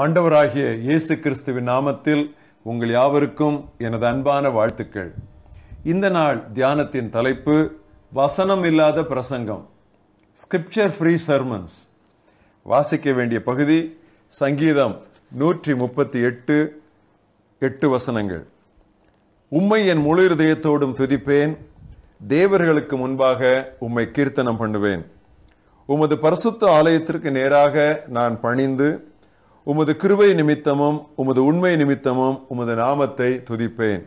ஆண்டவராகிய இயேசு கிறிஸ்துவின் நாமத்தில் உங்கள் யாவருக்கும் எனது அன்பான வாழ்த்துக்கள் இந்த நாள் தியானத்தின் தலைப்பு வசனம் இல்லாத பிரசங்கம் ஸ்கிரிப்சர் ஃப்ரீ சர்மன்ஸ் வாசிக்க வேண்டிய பகுதி சங்கீதம் நூற்றி முப்பத்தி எட்டு எட்டு வசனங்கள் உம்மை என் முழு இருதயத்தோடும் துதிப்பேன் தேவர்களுக்கு முன்பாக உம்மை கீர்த்தனம் பண்ணுவேன் உமது பரிசுத்த ஆலயத்திற்கு நேராக நான் பணிந்து உமது கிருவை நிமித்தமும் உமது உண்மை நிமித்தமும் உமது நாமத்தை துதிப்பேன்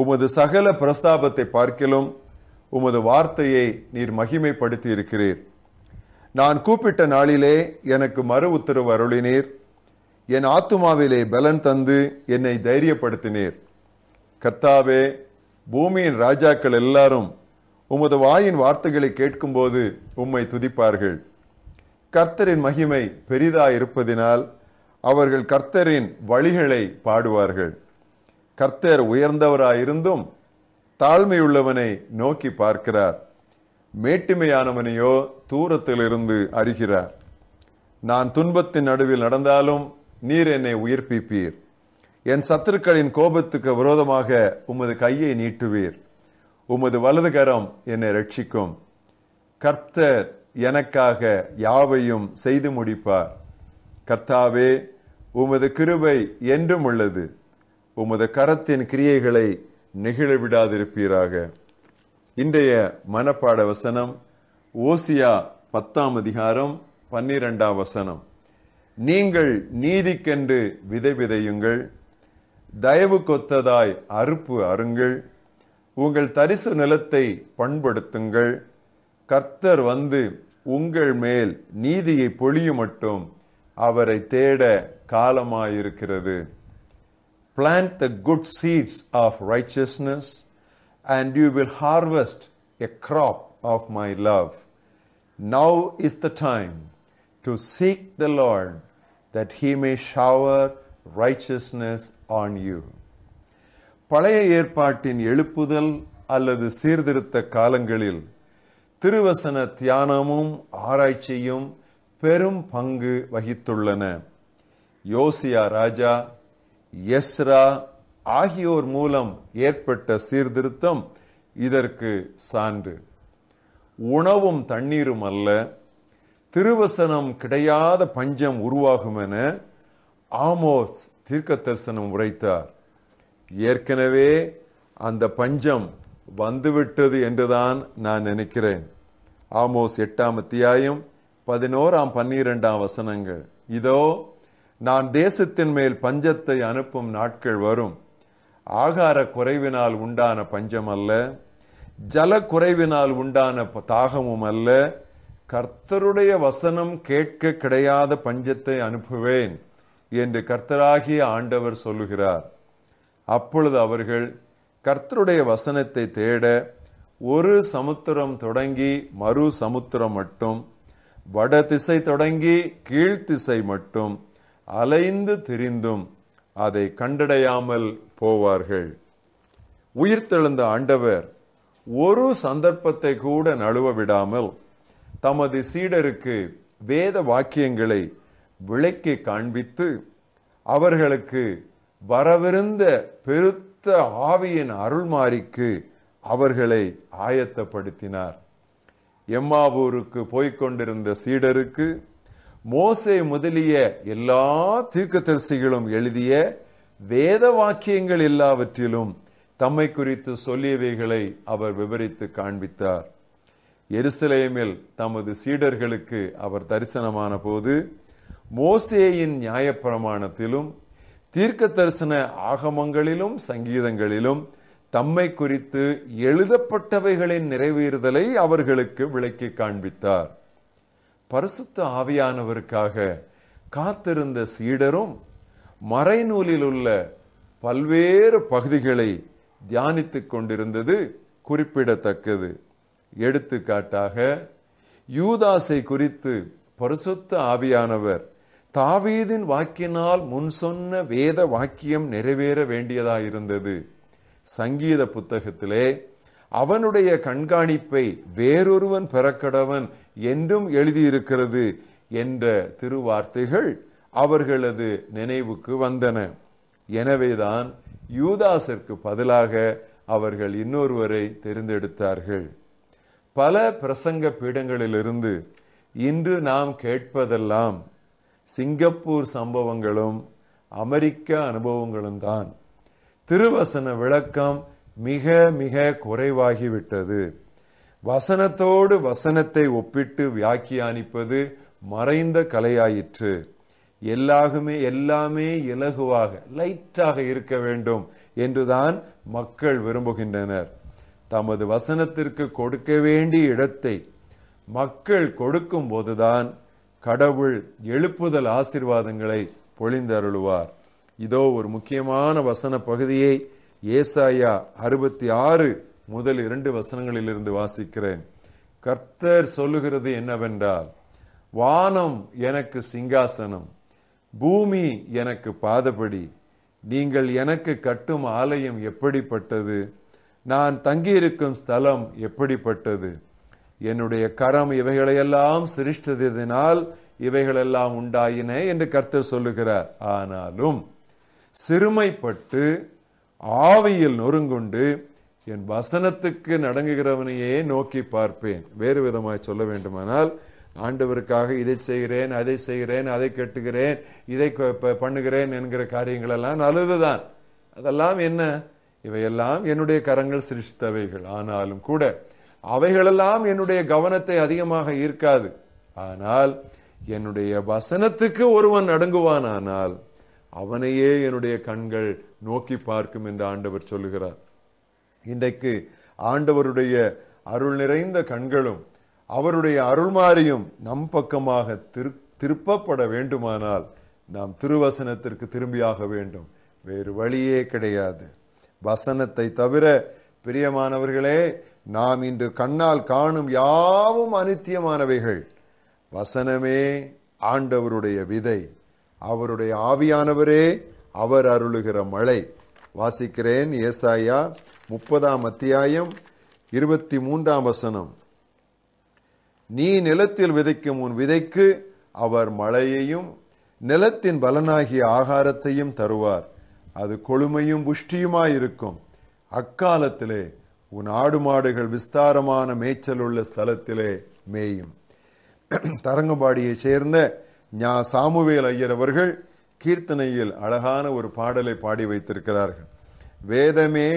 உமது சகல பிரஸ்தாபத்தை பார்க்கிலும் உமது வார்த்தையை நீர் மகிமைப்படுத்தி இருக்கிறீர் நான் கூப்பிட்ட நாளிலே எனக்கு மறு உத்தரவு அருளினீர் என் ஆத்துமாவிலே பலன் தந்து என்னை தைரியப்படுத்தினீர் கர்த்தாவே பூமியின் ராஜாக்கள் எல்லாரும் உமது வாயின் வார்த்தைகளை கேட்கும்போது உம்மை துதிப்பார்கள் கர்த்தரின் மகிமை பெரிதாய் இருப்பதினால் அவர்கள் கர்த்தரின் வழிகளை பாடுவார்கள் கர்த்தர் உயர்ந்தவராயிருந்தும் தாழ்மையுள்ளவனை நோக்கி பார்க்கிறார் மேட்டுமையானவனையோ தூரத்திலிருந்து அறிகிறார் நான் துன்பத்தின் நடுவில் நடந்தாலும் நீர் என்னை உயிர்ப்பிப்பீர் என் சத்துருக்களின் கோபத்துக்கு விரோதமாக உமது கையை நீட்டுவீர் உமது வலதுகரம் என்னை ரட்சிக்கும் கர்த்தர் எனக்காக யாவையும் செய்து முடிப்பார் கர்த்தாவே உமது கிருபை என்றும் உள்ளது உமது கரத்தின் கிரியைகளை நெகிழவிடாதிருப்பீராக இன்றைய மனப்பாட வசனம் ஓசியா பத்தாம் அதிகாரம் பன்னிரெண்டாம் வசனம் நீங்கள் நீதிக்கென்று விதை விதையுங்கள் தயவு கொத்ததாய் அறுப்பு அருங்கள் உங்கள் தரிசு நிலத்தை பண்படுத்துங்கள் கர்த்தர் வந்து உங்கள் மேல் நீதியை பொழியும் மட்டும் அவரை தேட காலமாயிருக்கிறது plant the good seeds of righteousness and you will harvest a crop of my love now is the time to seek the Lord that he may shower righteousness on you பழைய ஏற்பாட்டின் எழுப்புதல் அல்லது சீர்திருத்த காலங்களில் திருவசன தியானமும் ஆராய்ச்சியும் பெரும் பங்கு வகித்துள்ளன யோசியா ராஜா எஸ்ரா ஆகியோர் மூலம் ஏற்பட்ட சீர்திருத்தம் இதற்கு சான்று உணவும் தண்ணீரும் அல்ல திருவசனம் கிடையாத பஞ்சம் உருவாகும் என ஆமோஸ் தீர்க்க தரிசனம் உரைத்தார் ஏற்கனவே அந்த பஞ்சம் வந்துவிட்டது என்றுதான் நான் நினைக்கிறேன் ஆமோஸ் எட்டாம் அத்தியாயம் பதினோராம் பன்னிரெண்டாம் வசனங்கள் இதோ நான் தேசத்தின் மேல் பஞ்சத்தை அனுப்பும் நாட்கள் வரும் ஆகார குறைவினால் உண்டான பஞ்சம் அல்ல ஜல குறைவினால் உண்டான தாகமும் அல்ல கர்த்தருடைய வசனம் கேட்க கிடையாத பஞ்சத்தை அனுப்புவேன் என்று கர்த்தராகிய ஆண்டவர் சொல்லுகிறார் அப்பொழுது அவர்கள் கர்த்தருடைய வசனத்தை தேட ஒரு சமுத்திரம் தொடங்கி மறு சமுத்திரம் மட்டும் வட திசை தொடங்கி கீழ்த்திசை மட்டும் அலைந்து திரிந்தும் அதை கண்டடையாமல் போவார்கள் உயிர்த்தெழுந்த ஆண்டவர் ஒரு சந்தர்ப்பத்தை கூட நழுவ விடாமல் தமது சீடருக்கு வேத வாக்கியங்களை விளக்கி காண்பித்து அவர்களுக்கு வரவிருந்த பெருத்த பரிசுத்த ஆவியின் அருள்மாரிக்கு அவர்களை ஆயத்தப்படுத்தினார் எம்மாவூருக்கு போய்கொண்டிருந்த சீடருக்கு மோசை முதலிய எல்லா தீர்க்கதரிசிகளும் எழுதிய வேத வாக்கியங்கள் எல்லாவற்றிலும் தம்மை குறித்து சொல்லியவைகளை அவர் விவரித்து காண்பித்தார் எருசலேமில் தமது சீடர்களுக்கு அவர் தரிசனமான போது மோசேயின் நியாயப்பிரமாணத்திலும் தீர்க்க தரிசன ஆகமங்களிலும் சங்கீதங்களிலும் தம்மை குறித்து எழுதப்பட்டவைகளின் நிறைவேறுதலை அவர்களுக்கு விளக்கி காண்பித்தார் பரிசுத்த ஆவியானவருக்காக காத்திருந்த சீடரும் மறைநூலில் உள்ள பல்வேறு பகுதிகளை தியானித்து கொண்டிருந்தது குறிப்பிடத்தக்கது எடுத்துக்காட்டாக யூதாசை குறித்து பரிசுத்த ஆவியானவர் தாவீதின் வாக்கினால் முன் சொன்ன வேத வாக்கியம் நிறைவேற வேண்டியதாக இருந்தது சங்கீத புத்தகத்திலே அவனுடைய கண்காணிப்பை வேறொருவன் பெறக்கடவன் என்றும் எழுதியிருக்கிறது என்ற திருவார்த்தைகள் அவர்களது நினைவுக்கு வந்தன எனவேதான் யூதாஸிற்கு பதிலாக அவர்கள் இன்னொருவரை தெரிந்தெடுத்தார்கள் பல பிரசங்க பீடங்களிலிருந்து இன்று நாம் கேட்பதெல்லாம் சிங்கப்பூர் சம்பவங்களும் அமெரிக்க அனுபவங்களும் தான் திருவசன விளக்கம் மிக மிக குறைவாகிவிட்டது வசனத்தோடு வசனத்தை ஒப்பிட்டு வியாக்கியானிப்பது மறைந்த கலையாயிற்று எல்லாகுமே எல்லாமே இலகுவாக லைட்டாக இருக்க வேண்டும் என்றுதான் மக்கள் விரும்புகின்றனர் தமது வசனத்திற்கு கொடுக்க வேண்டிய இடத்தை மக்கள் கொடுக்கும் போதுதான் கடவுள் எழுப்புதல் ஆசிர்வாதங்களை பொழிந்தருளுவார் இதோ ஒரு முக்கியமான வசன பகுதியை ஏசாயா அறுபத்தி ஆறு முதல் இரண்டு வசனங்களிலிருந்து வாசிக்கிறேன் கர்த்தர் சொல்லுகிறது என்னவென்றால் வானம் எனக்கு சிங்காசனம் பூமி எனக்கு பாதபடி நீங்கள் எனக்கு கட்டும் ஆலயம் எப்படிப்பட்டது நான் தங்கியிருக்கும் ஸ்தலம் எப்படிப்பட்டது என்னுடைய கரம் இவைகளையெல்லாம் சிருஷ்டதினால் இவைகளெல்லாம் உண்டாயின என்று கர்த்தர் சொல்லுகிறார் ஆனாலும் சிறுமைப்பட்டு ஆவியில் நொறுங்குண்டு என் வசனத்துக்கு நடங்குகிறவனையே நோக்கி பார்ப்பேன் வேறு விதமாய் சொல்ல வேண்டுமானால் ஆண்டவருக்காக இதை செய்கிறேன் அதை செய்கிறேன் அதை கெட்டுகிறேன் இதை பண்ணுகிறேன் என்கிற காரியங்கள் எல்லாம் நல்லதுதான் அதெல்லாம் என்ன இவையெல்லாம் என்னுடைய கரங்கள் சிருஷ்டித்தவைகள் ஆனாலும் கூட அவைகளெல்லாம் என்னுடைய கவனத்தை அதிகமாக ஈர்க்காது ஆனால் என்னுடைய வசனத்துக்கு ஒருவன் அடங்குவானானால் அவனையே என்னுடைய கண்கள் நோக்கி பார்க்கும் என்று ஆண்டவர் சொல்லுகிறார் இன்றைக்கு ஆண்டவருடைய அருள் நிறைந்த கண்களும் அவருடைய அருள்மாரியும் நம் பக்கமாக திரு திருப்பப்பட வேண்டுமானால் நாம் திருவசனத்திற்கு திரும்பியாக வேண்டும் வேறு வழியே கிடையாது வசனத்தை தவிர பிரியமானவர்களே நாம் இன்று கண்ணால் காணும் யாவும் அனித்தியமானவைகள் வசனமே ஆண்டவருடைய விதை அவருடைய ஆவியானவரே அவர் அருளுகிற மழை வாசிக்கிறேன் ஏசாயா முப்பதாம் அத்தியாயம் இருபத்தி மூன்றாம் வசனம் நீ நிலத்தில் விதைக்கும் உன் விதைக்கு அவர் மழையையும் நிலத்தின் பலனாகிய ஆகாரத்தையும் தருவார் அது கொழுமையும் புஷ்டியுமாயிருக்கும் அக்காலத்திலே உன் ஆடு மாடுகள் விஸ்தாரமான மேய்ச்சல் உள்ள ஸ்தலத்திலே மேயும் தரங்கம்பாடியை சேர்ந்த ஞா சாமுவேல் ஐயர் அவர்கள் கீர்த்தனையில் அழகான ஒரு பாடலை பாடி வைத்திருக்கிறார்கள் வேதமே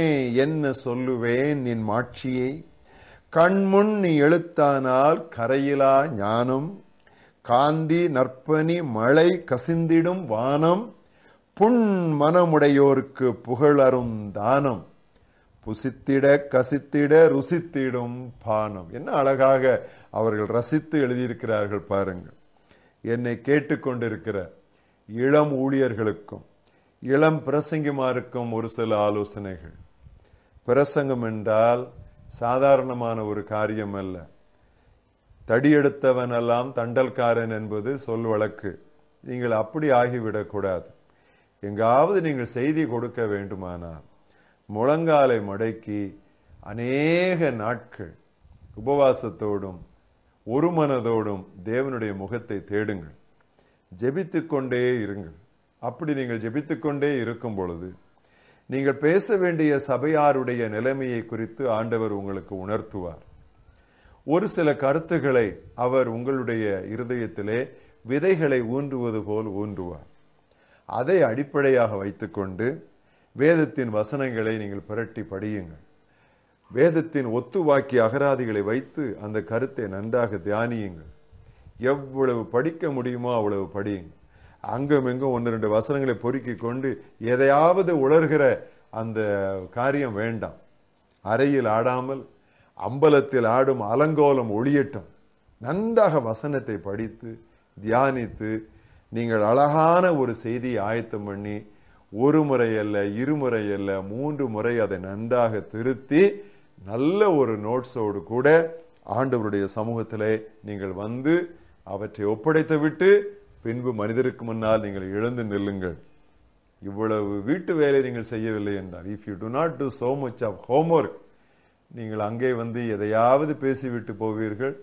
என்ன சொல்லுவேன் நின் மாட்சியை கண்முன் நீ எழுத்தானால் கரையிலா ஞானம் காந்தி நற்பணி மழை கசிந்திடும் வானம் புண் மனமுடையோருக்கு புகழரும் தானம் புசித்திட கசித்திட ருசித்திடும் பானம் என்ன அழகாக அவர்கள் ரசித்து எழுதியிருக்கிறார்கள் பாருங்கள் என்னை கேட்டுக்கொண்டிருக்கிற இளம் ஊழியர்களுக்கும் இளம் பிரசங்கிமாருக்கும் ஒரு சில ஆலோசனைகள் பிரசங்கம் என்றால் சாதாரணமான ஒரு காரியம் அல்ல தடியெடுத்தவனெல்லாம் தண்டல்காரன் என்பது சொல் வழக்கு நீங்கள் அப்படி ஆகிவிடக்கூடாது எங்காவது நீங்கள் செய்தி கொடுக்க வேண்டுமானால் முழங்காலை மடக்கி அநேக நாட்கள் உபவாசத்தோடும் ஒரு மனதோடும் தேவனுடைய முகத்தை தேடுங்கள் ஜெபித்து கொண்டே இருங்கள் அப்படி நீங்கள் ஜெபித்து கொண்டே இருக்கும் பொழுது நீங்கள் பேச வேண்டிய சபையாருடைய நிலைமையை குறித்து ஆண்டவர் உங்களுக்கு உணர்த்துவார் ஒரு சில கருத்துக்களை அவர் உங்களுடைய இருதயத்திலே விதைகளை ஊன்றுவது போல் ஊன்றுவார் அதை அடிப்படையாக வைத்துக்கொண்டு வேதத்தின் வசனங்களை நீங்கள் புரட்டி படியுங்கள் வேதத்தின் ஒத்துவாக்கி அகராதிகளை வைத்து அந்த கருத்தை நன்றாக தியானியுங்கள் எவ்வளவு படிக்க முடியுமோ அவ்வளவு படியுங்கள் அங்கும் எங்கும் ஒன்று ரெண்டு வசனங்களை பொறுக்கி கொண்டு எதையாவது உலர்கிற அந்த காரியம் வேண்டாம் அறையில் ஆடாமல் அம்பலத்தில் ஆடும் அலங்கோலம் ஒளியட்டும் நன்றாக வசனத்தை படித்து தியானித்து நீங்கள் அழகான ஒரு செய்தியை ஆயத்தம் பண்ணி ஒரு முறை அல்ல இருமுறை அல்ல மூன்று முறை அதை நன்றாக திருத்தி நல்ல ஒரு நோட்ஸோடு கூட ஆண்டவருடைய சமூகத்திலே நீங்கள் வந்து அவற்றை ஒப்படைத்து விட்டு பின்பு மனிதருக்கு முன்னால் நீங்கள் எழுந்து நில்லுங்கள் இவ்வளவு வீட்டு வேலை நீங்கள் செய்யவில்லை என்றால் if you do not do so much of homework நீங்கள் அங்கே வந்து எதையாவது பேசிவிட்டு போவீர்கள்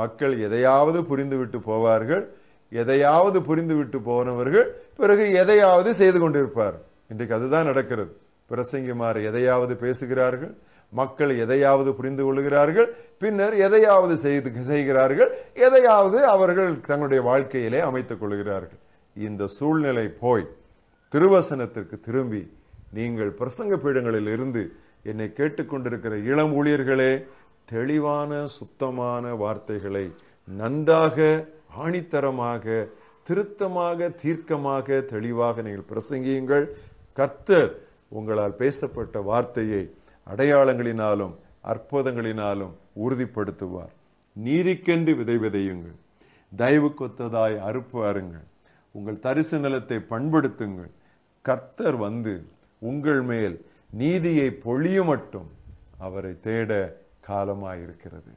மக்கள் எதையாவது புரிந்துவிட்டு போவார்கள் எதையாவது புரிந்துவிட்டு போனவர்கள் பிறகு எதையாவது செய்து கொண்டிருப்பார் இன்றைக்கு அதுதான் நடக்கிறது பிரசங்கிமார் எதையாவது பேசுகிறார்கள் மக்கள் எதையாவது புரிந்து கொள்கிறார்கள் பின்னர் எதையாவது செய்து செய்கிறார்கள் எதையாவது அவர்கள் தங்களுடைய வாழ்க்கையிலே அமைத்துக் கொள்கிறார்கள் இந்த சூழ்நிலை போய் திருவசனத்திற்கு திரும்பி நீங்கள் பிரசங்க பீடங்களில் இருந்து என்னை கேட்டுக்கொண்டிருக்கிற இளம் ஊழியர்களே தெளிவான சுத்தமான வார்த்தைகளை நன்றாக ஆணித்தரமாக திருத்தமாக தீர்க்கமாக தெளிவாக நீங்கள் பிரசங்கியுங்கள் கர்த்தர் உங்களால் பேசப்பட்ட வார்த்தையை அடையாளங்களினாலும் அற்புதங்களினாலும் உறுதிப்படுத்துவார் நீதிக்கென்று விதை விதையுங்கள் தயவு கொத்ததாய் அறுப்பு உங்கள் தரிசு நிலத்தை பண்படுத்துங்கள் கர்த்தர் வந்து உங்கள் மேல் நீதியை பொழிய மட்டும் அவரை தேட காலமாயிருக்கிறது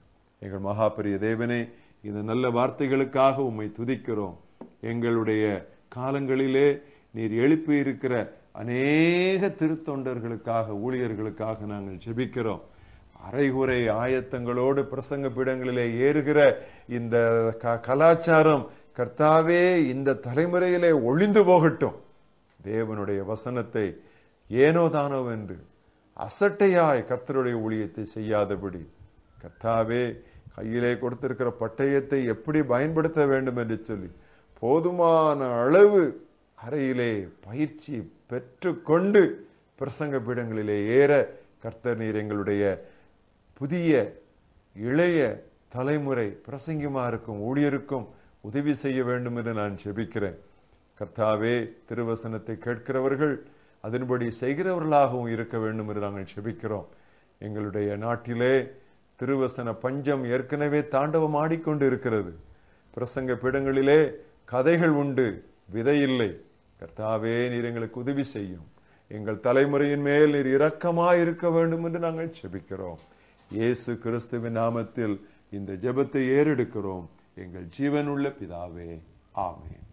எங்கள் மகாபரிய தேவனை இந்த நல்ல வார்த்தைகளுக்காக உம்மை துதிக்கிறோம் எங்களுடைய காலங்களிலே நீர் எழுப்பி இருக்கிற அநேக திருத்தொண்டர்களுக்காக ஊழியர்களுக்காக நாங்கள் ஜெபிக்கிறோம் அரைகுறை ஆயத்தங்களோடு பிரசங்க பீடங்களிலே ஏறுகிற இந்த கலாச்சாரம் கர்த்தாவே இந்த தலைமுறையிலே ஒழிந்து போகட்டும் தேவனுடைய வசனத்தை ஏனோதானோ என்று அசட்டையாய் கர்த்தருடைய ஊழியத்தை செய்யாதபடி கர்த்தாவே கையிலே கொடுத்திருக்கிற பட்டயத்தை எப்படி பயன்படுத்த வேண்டும் என்று சொல்லி போதுமான அளவு அறையிலே பயிற்சி பெற்றுக்கொண்டு பிரசங்க பீடங்களிலே ஏற கர்த்தர் நீர் எங்களுடைய புதிய இளைய தலைமுறை பிரசங்கிமாருக்கும் ஊழியருக்கும் உதவி செய்ய வேண்டும் என்று நான் செபிக்கிறேன் கர்த்தாவே திருவசனத்தை கேட்கிறவர்கள் அதன்படி செய்கிறவர்களாகவும் இருக்க வேண்டும் என்று நாங்கள் செபிக்கிறோம் எங்களுடைய நாட்டிலே திருவசன பஞ்சம் ஏற்கனவே தாண்டவம் ஆடிக்கொண்டு இருக்கிறது பிரசங்க பீடங்களிலே கதைகள் உண்டு விதையில்லை கர்த்தாவே நீர் எங்களுக்கு உதவி செய்யும் எங்கள் தலைமுறையின் மேல் நீர் இரக்கமாக இருக்க வேண்டும் என்று நாங்கள் செபிக்கிறோம் இயேசு கிறிஸ்துவின் நாமத்தில் இந்த ஜெபத்தை ஏறெடுக்கிறோம் எங்கள் ஜீவனுள்ள பிதாவே ஆமேன்